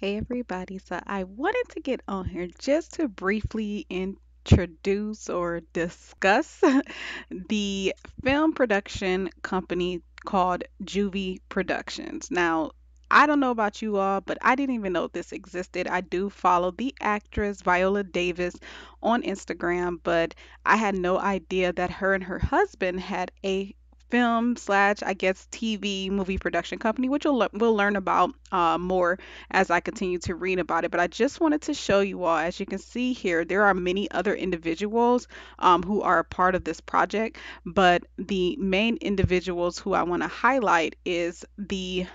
Hey everybody. So I wanted to get on here just to briefly introduce or discuss the film production company called Juvie Productions. Now, I don't know about you all, but I didn't even know this existed. I do follow the actress Viola Davis on Instagram, but I had no idea that her and her husband had a film slash I guess TV movie production company, which we'll, we'll learn about uh, more as I continue to read about it. But I just wanted to show you all, as you can see here, there are many other individuals um, who are a part of this project, but the main individuals who I want to highlight is the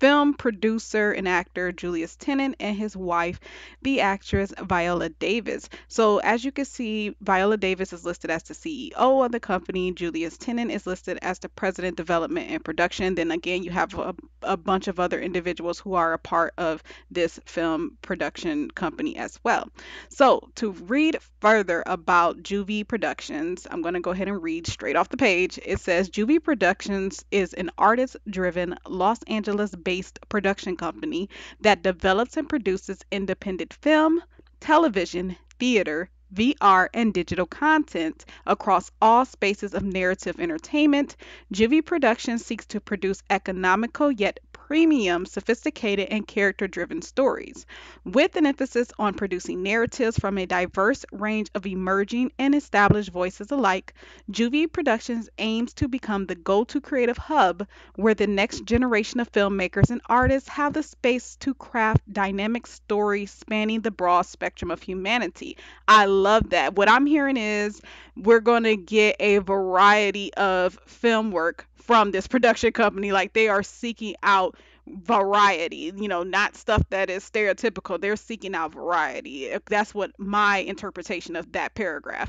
film producer and actor Julius Tennant and his wife, the actress Viola Davis. So, as you can see, Viola Davis is listed as the CEO of the company. Julius Tennant is listed as the president, development, and production. Then again, you have a, a bunch of other individuals who are a part of this film production company as well. So, to read further about Juvie Productions, I'm going to go ahead and read straight off the page. It says Juvie Productions is an artist driven Los Angeles based production company that develops and produces independent film, television, theater, VR, and digital content across all spaces of narrative entertainment, Jivy Productions seeks to produce economical yet premium, sophisticated, and character driven stories, with an emphasis on producing narratives from a diverse range of emerging and established voices alike. Juvie Productions aims to become the go to creative hub where the next generation of filmmakers and artists have the space to craft dynamic stories spanning the broad spectrum of humanity. I love that. What I'm hearing is we're going to get a variety of film work from this production company. Like they are seeking out variety, you know, not stuff that is stereotypical. They're seeking out variety. That's what my interpretation of that paragraph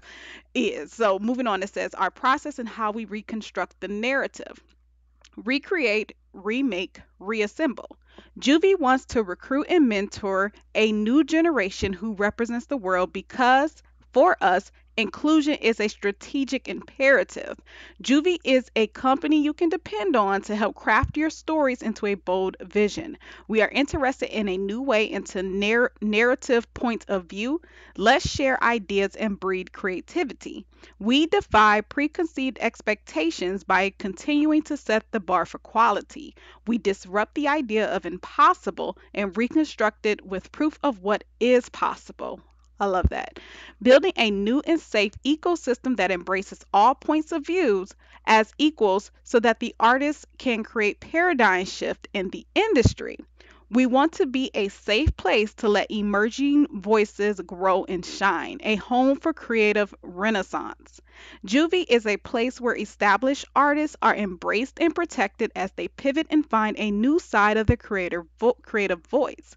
is. So moving on, it says our process and how we reconstruct the narrative. Recreate, remake, reassemble. Juvie wants to recruit and mentor a new generation who represents the world because for us, inclusion is a strategic imperative. Juvie is a company you can depend on to help craft your stories into a bold vision. We are interested in a new way into narr- narrative points of view. Let's share ideas and breed creativity. We defy preconceived expectations by continuing to set the bar for quality. We disrupt the idea of impossible and reconstruct it with proof of what is possible. I love that. Building a new and safe ecosystem that embraces all points of views as equals so that the artists can create paradigm shift in the industry. We want to be a safe place to let emerging voices grow and shine, a home for creative renaissance. Juvie is a place where established artists are embraced and protected as they pivot and find a new side of the creator vo- creative voice.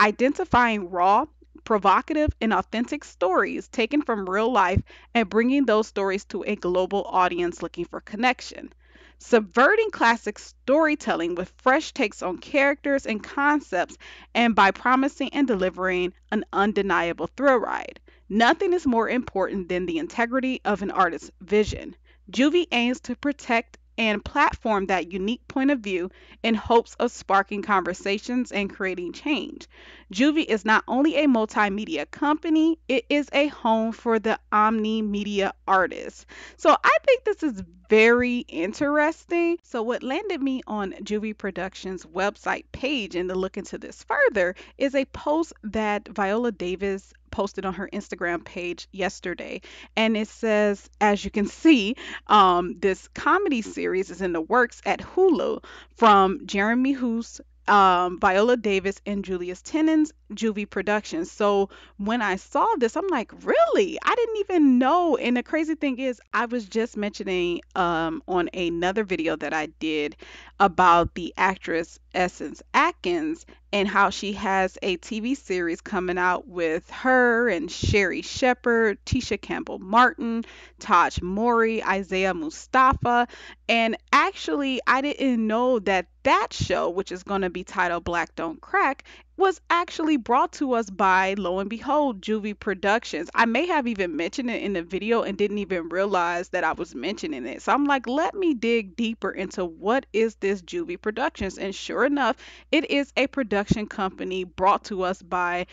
Identifying raw, provocative and authentic stories taken from real life and bringing those stories to a global audience looking for connection. Subverting classic storytelling with fresh takes on characters and concepts, and by promising and delivering an undeniable thrill ride. Nothing is more important than the integrity of an artist's vision. Juvie aims to protect and platform that unique point of view in hopes of sparking conversations and creating change. Juvie is not only a multimedia company, it is a home for the omni media artist. So I think this is very interesting. So, what landed me on Juvie Productions' website page and to look into this further is a post that Viola Davis posted on her Instagram page yesterday. And it says, as you can see, um, this comedy series is in the works at Hulu from Jeremy Hoos. Um, Viola Davis and Julius Tenen's Juvie Productions. So when I saw this, I'm like, really? I didn't even know. And the crazy thing is, I was just mentioning um, on another video that I did about the actress Essence Atkins and how she has a TV series coming out with her and Sherry Shepard, Tisha Campbell Martin, Taj Mori, Isaiah Mustafa. And actually, I didn't know that that show, which is going to be titled Black Don't Crack, was actually brought to us by, lo and behold, Juvie Productions. I may have even mentioned it in the video and didn't even realize that I was mentioning it. So I'm like, let me dig deeper into what is this Juvie Productions. And sure enough, it is a production company brought to us by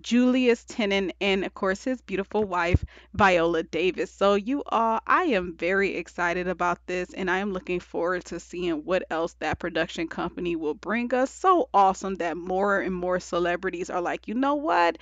Julius Tennant, and of course his beautiful wife, Viola Davis. So, you all, I am very excited about this and I am looking forward to seeing what else that production company will bring us. So awesome that more and more celebrities are like, you know what?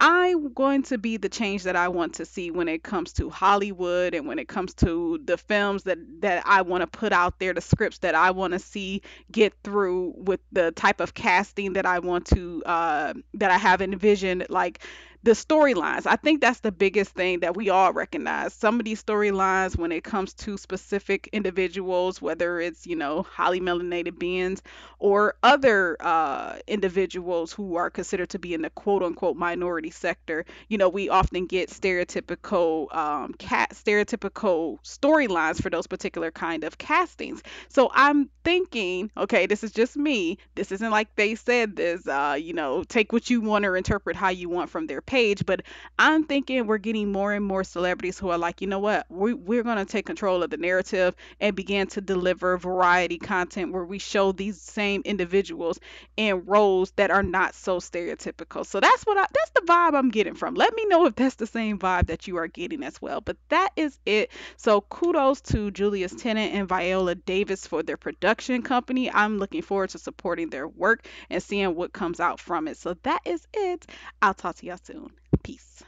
I'm going to be the change that I want to see when it comes to Hollywood and when it comes to the films that, that I want to put out there, the scripts that I want to see get through with the type of casting that I want to, uh, that I have envisioned vision like the storylines. I think that's the biggest thing that we all recognize. Some of these storylines, when it comes to specific individuals, whether it's, you know, highly melanated beings or other uh, individuals who are considered to be in the quote unquote minority sector, you know, we often get stereotypical um, cat stereotypical storylines for those particular kind of castings. So I'm thinking, okay, this is just me. This isn't like they said this, uh, you know, take what you want or interpret how you want from their but I'm thinking we're getting more and more celebrities who are like, you know what, we, we're going to take control of the narrative and begin to deliver variety content where we show these same individuals in roles that are not so stereotypical. So that's what I, that's the vibe I'm getting from. Let me know if that's the same vibe that you are getting as well. But that is it. So kudos to Julius Tennant and Viola Davis for their production company. I'm looking forward to supporting their work and seeing what comes out from it. So that is it. I'll talk to y'all soon soon. Peace.